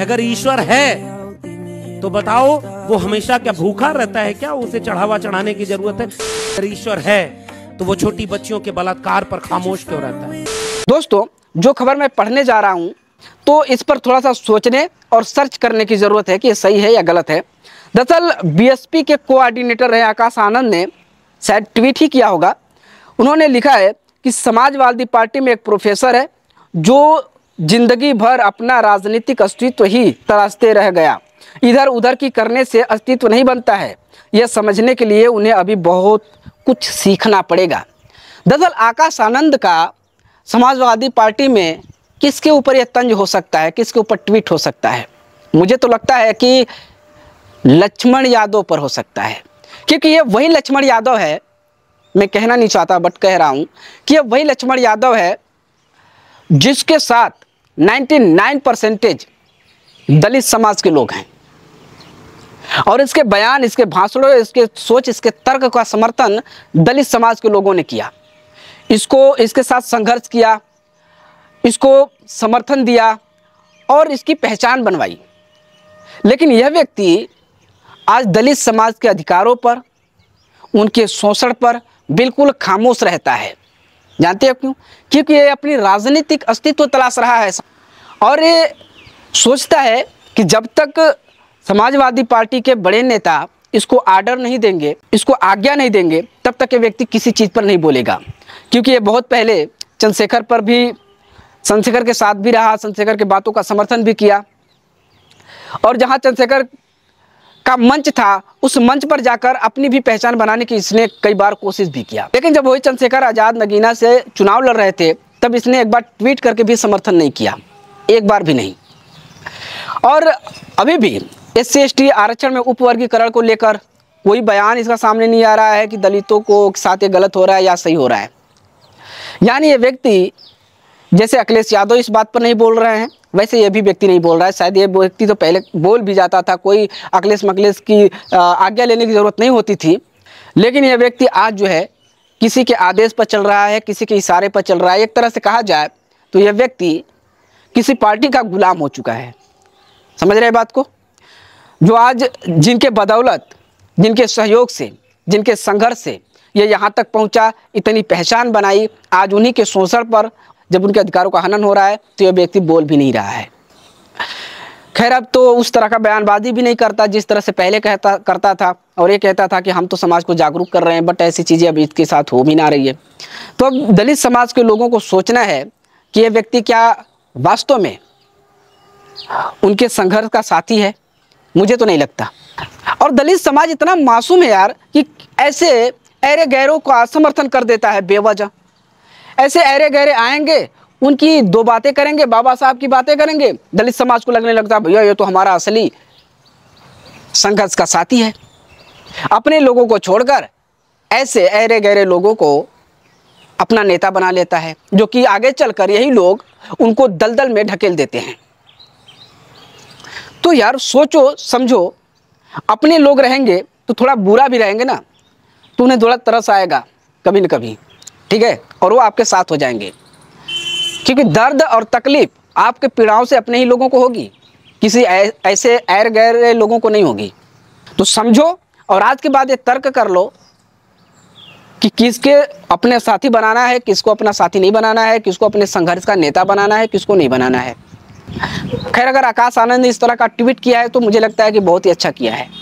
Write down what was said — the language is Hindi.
अगर ईश्वर है तो बताओ वो हमेशा क्या भूखा रहता है क्या उसे चढ़ावा चढ़ाने की जरूरत है अगर ईश्वर है तो वो छोटी बच्चियों के बलात्कार पर खामोश क्यों रहता है दोस्तों जो खबर मैं पढ़ने जा रहा हूँ तो इस पर थोड़ा सा सोचने और सर्च करने की ज़रूरत है कि ये सही है या गलत है दरअसल बीएसपी के कोऑर्डिनेटर रहे आकाश आनंद ने शायद ट्वीट ही किया होगा उन्होंने लिखा है कि समाजवादी पार्टी में एक प्रोफेसर है जो जिंदगी भर अपना राजनीतिक अस्तित्व ही तलाशते रह गया इधर उधर की करने से अस्तित्व नहीं बनता है यह समझने के लिए उन्हें अभी बहुत कुछ सीखना पड़ेगा दरअसल आकाश आनंद का समाजवादी पार्टी में किसके ऊपर यह तंज हो सकता है किसके ऊपर ट्वीट हो सकता है मुझे तो लगता है कि लक्ष्मण यादव पर हो सकता है क्योंकि ये वही लक्ष्मण यादव है मैं कहना नहीं चाहता बट कह रहा हूँ कि ये वही लक्ष्मण यादव है जिसके साथ 99 परसेंटेज दलित समाज के लोग हैं और इसके बयान इसके भाषणों इसके सोच इसके तर्क का समर्थन दलित समाज के लोगों ने किया इसको इसके साथ संघर्ष किया इसको समर्थन दिया और इसकी पहचान बनवाई लेकिन यह व्यक्ति आज दलित समाज के अधिकारों पर उनके शोषण पर बिल्कुल खामोश रहता है जानते हो क्यों क्योंकि ये अपनी राजनीतिक अस्तित्व तलाश रहा है और ये सोचता है कि जब तक समाजवादी पार्टी के बड़े नेता इसको आर्डर नहीं देंगे इसको आज्ञा नहीं देंगे तब तक ये व्यक्ति किसी चीज़ पर नहीं बोलेगा क्योंकि ये बहुत पहले चंद्रशेखर पर भी चंद्रशेखर के साथ भी रहा चंद्रशेखर के बातों का समर्थन भी किया और जहाँ चंद्रशेखर का मंच था उस मंच पर जाकर अपनी भी पहचान बनाने की इसने कई बार कोशिश भी किया लेकिन जब वही चंद्रशेखर आज़ाद नगीना से चुनाव लड़ रहे थे तब इसने एक बार ट्वीट करके भी समर्थन नहीं किया एक बार भी नहीं और अभी भी एस सी आरक्षण में उपवर्गीकरण को लेकर कोई बयान इसका सामने नहीं आ रहा है कि दलितों को साथ ये गलत हो रहा है या सही हो रहा है यानी ये व्यक्ति जैसे अखिलेश यादव इस बात पर नहीं बोल रहे हैं वैसे ये भी व्यक्ति नहीं बोल रहा है शायद ये व्यक्ति तो पहले बोल भी जाता था कोई अखिलेश मखलेश की आज्ञा लेने की ज़रूरत नहीं होती थी लेकिन यह व्यक्ति आज जो है किसी के आदेश पर चल रहा है किसी के इशारे पर चल रहा है एक तरह से कहा जाए तो यह व्यक्ति किसी पार्टी का गुलाम हो चुका है समझ रहे बात को जो आज जिनके बदौलत जिनके सहयोग से जिनके संघर्ष से ये यहाँ तक पहुँचा इतनी पहचान बनाई आज उन्हीं के शोषण पर जब उनके अधिकारों का हनन हो रहा है तो यह व्यक्ति बोल भी नहीं रहा है खैर अब तो उस तरह का बयानबाजी भी नहीं करता जिस तरह से पहले कहता करता था और ये कहता था कि हम तो समाज को जागरूक कर रहे हैं बट ऐसी चीज़ें अब इसके साथ हो भी ना रही है तो अब दलित समाज के लोगों को सोचना है कि यह व्यक्ति क्या वास्तव में उनके संघर्ष का साथी है मुझे तो नहीं लगता और दलित समाज इतना मासूम है यार कि ऐसे ऐरे गैरों का समर्थन कर देता है बेवजह ऐसे अरे गहरे आएंगे उनकी दो बातें करेंगे बाबा साहब की बातें करेंगे दलित समाज को लगने लगता है भैया ये तो हमारा असली संघर्ष का साथी है अपने लोगों को छोड़कर ऐसे अरे गहरे लोगों को अपना नेता बना लेता है जो कि आगे चलकर यही लोग उनको दलदल में ढकेल देते हैं तो यार सोचो समझो अपने लोग रहेंगे तो थोड़ा बुरा भी रहेंगे ना तो उन्हें थोड़ा तरस आएगा कभी न कभी ठीक है और वो आपके साथ हो जाएंगे क्योंकि दर्द और तकलीफ आपके पीड़ाओं से अपने ही लोगों को होगी किसी ऐसे ऐर गैर लोगों को नहीं होगी तो समझो और आज के बाद ये तर्क कर लो कि किसके अपने साथी बनाना है किसको अपना साथी नहीं बनाना है किसको अपने संघर्ष का नेता बनाना है किसको नहीं बनाना है खैर अगर आकाश आनंद ने इस तरह का ट्वीट किया है तो मुझे लगता है कि बहुत ही अच्छा किया है